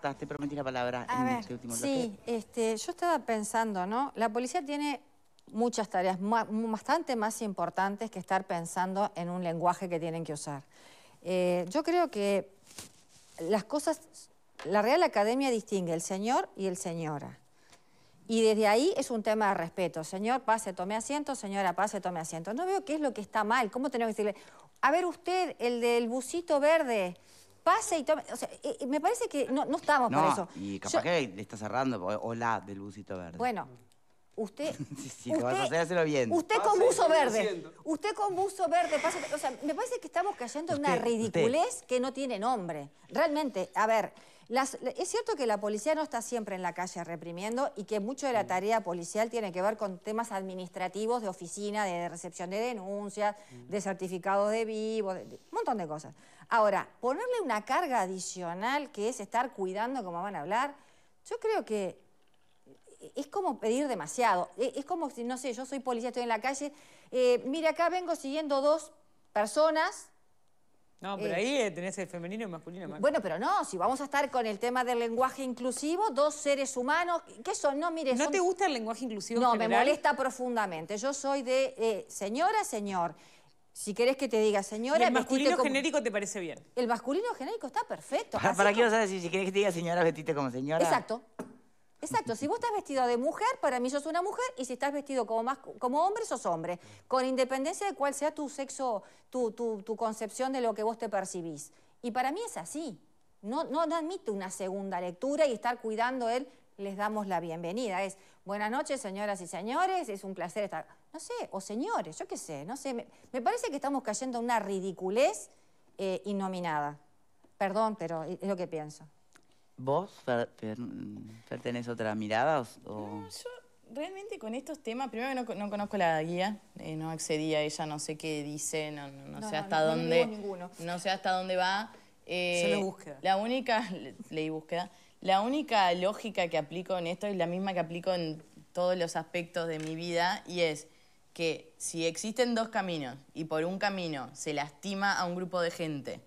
te prometí la palabra en este último Sí, este, yo estaba pensando, ¿no? La policía tiene muchas tareas bastante más importantes que estar pensando en un lenguaje que tienen que usar. Eh, yo creo que las cosas, la Real Academia distingue el señor y el señora. Y desde ahí es un tema de respeto. Señor, pase, tome asiento. Señora, pase, tome asiento. No veo qué es lo que está mal. ¿Cómo tenemos que decirle? A ver usted, el del busito verde, pase y tome... O sea, eh, eh, me parece que no, estamos por eso. y capaz que le está cerrando, hola, del busito verde. Bueno, usted... Sí, vas a hacer, bien. Usted con buzo verde. Usted con buzo verde. pase- o sea, me parece que estamos cayendo en una ridiculez que no tiene nombre. Realmente, a ver, es cierto que la policía no está siempre en la calle reprimiendo y que mucho de la mm. tarea policial tiene que ver con temas administrativos de oficina, de recepción de denuncias, mm. de certificados de vivo, de- montón de cosas. Ahora, ponerle una carga adicional que es estar cuidando como van a hablar, yo creo que eh, es como pedir demasiado. E, es como si, no sé, yo soy policía, estoy en la calle, eh, mire, acá vengo siguiendo dos personas. No, pero eh, ahí tenés el femenino y el masculino. Bueno, pero no, si vamos a estar con el tema del lenguaje inclusivo, dos seres humanos, ¿qué son? No, mire... ¿No te gusta el lenguaje inclusivo No, me molesta profundamente. Yo soy de señora, señor. Si querés que te diga, señora... Y el masculino genérico te parece bien. El masculino genérico está perfecto. ¿Para, qué vas a decir? Si querés que te diga, señora, vestite como señora. Exacto. Exacto, si vos estás vestido de mujer, para mí sos una mujer, y si estás vestido como, como hombre, sos hombre, con independencia de cuál sea tu sexo, tu, concepción de lo que vos te percibís. Y para mí es así. No, no, admite una segunda lectura y estar cuidando el les damos la bienvenida. Es buenas noches, señoras y señores, es un placer estar. No sé, o señores, yo qué sé, no sé. Me, parece que estamos cayendo en una ridiculez eh, innominada. Perdón, pero es lo que pienso. ¿Vos per, pertenés otra mirada? O, No, yo realmente con estos temas, primero no, no conozco la guía, eh, no accedí a ella, no sé qué dice, no, sé hasta dónde. No sé hasta dónde va. Eh, la búsqueda. La única, leí búsqueda. La única lógica que aplico en esto es la misma que aplico en todos los aspectos de mi vida y es que si existen dos caminos y por un camino se lastima a un grupo de gente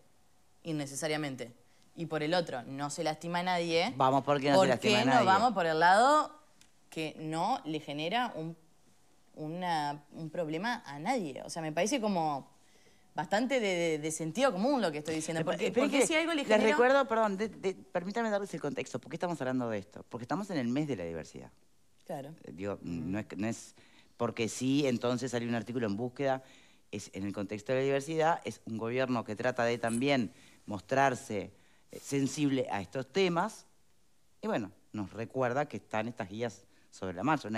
innecesariamente y por el otro no se lastima a nadie, vamos ¿por qué no vamos por el lado que no le genera un, un problema a nadie? O sea, me parece como bastante de, sentido común lo que estoy diciendo. Porque, si algo le Les recuerdo, perdón, permítame darles el contexto. ¿Por qué estamos hablando de esto? Porque estamos en el mes de la diversidad. Claro. Eh, digo, no, es, no es porque sí, entonces salió un artículo en búsqueda. Es en el contexto de la diversidad, es un gobierno que trata de también mostrarse eh, sensible a estos temas. Y bueno, nos recuerda que están estas guías sobre la marcha.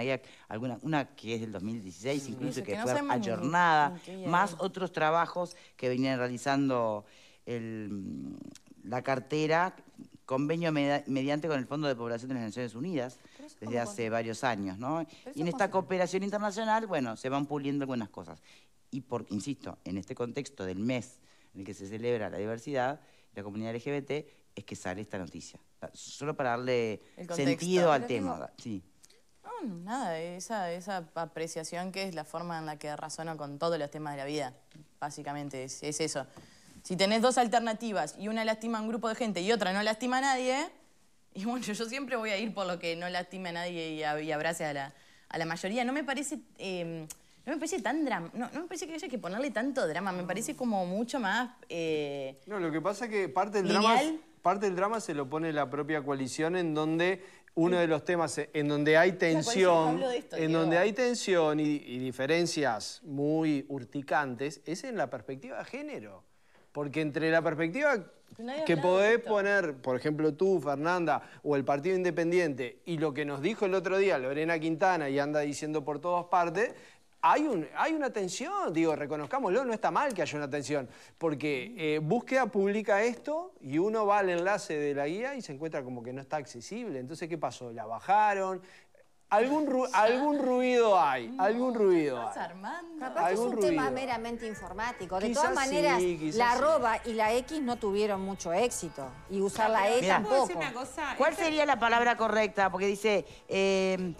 Una que es del 2016 incluso, que, fue ayornada, más otros trabajos que venían realizando mm, la cartera, convenio mediante con el Fondo de Población de las Naciones Unidas desde hace varios años, ¿no? Y en esta cooperación internacional, bueno, se van puliendo algunas cosas. Y porque insisto, en este contexto del mes en el que se celebra la diversidad, la comunidad LGBT, es que sale esta noticia. Solo para darle sentido al tema. Sí nada, esa, esa apreciación que es la forma en la que razono con todos los temas de la vida. Básicamente es, eso. Si tenés dos alternativas y una lastima a un grupo de gente y otra no lastima a nadie, y bueno, yo siempre voy a ir por lo que no lastima a nadie y, abrace a la, mayoría. No me parece... Em, no me parece tan drama, no, me parece que haya que ponerle tanto drama, me parece como mucho más... Eh, no, lo que pasa es que parte del, drama, parte del drama se lo pone la propia coalición en donde uno de los temas en donde hay tensión, en donde hay tensión y, diferencias muy urticantes, es en la perspectiva de género. Porque entre la perspectiva que podés poner, por ejemplo, tú, Fernanda, o el Partido Independiente, y lo que nos dijo el otro día Lorena Quintana y anda diciendo por todas partes, hay, una tensión, digo, reconozcámoslo, no está mal que haya una tensión, porque eh, búsqueda publica esto y uno va al enlace de la guía y se encuentra como que no está accesible. Entonces, ¿qué pasó? La bajaron, Algún, ruido hay, algún ruido hay. Armando. es un tema meramente informático. De todas maneras, la arroba y la X no tuvieron mucho éxito. Y usar la E tampoco. ¿Cuál sería la palabra correcta? Porque dice... Eh,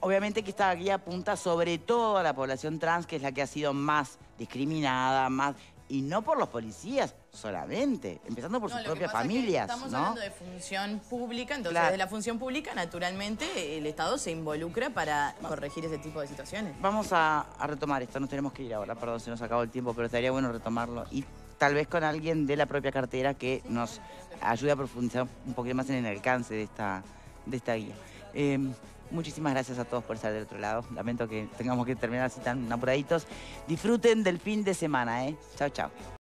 Obviamente que esta guía apunta sobre todo a la población trans, que es la que ha sido más discriminada, más y no por los policías solamente, empezando por sus propias familias. estamos hablando de función pública, entonces desde de la función pública naturalmente el Estado se involucra para corregir ese tipo de situaciones. Vamos a, retomar esto, nos tenemos que ir ahora, perdón, se nos acabó el tiempo, pero estaría bueno retomarlo y tal vez con alguien de la propia cartera que nos ayude a profundizar un poquito más en el alcance de esta, de esta guía. Em, Muchísimas gracias a todos por estar del otro lado. Lamento que tengamos que terminar así tan apuraditos. Disfruten del fin de semana, ¿eh? Chao, chao.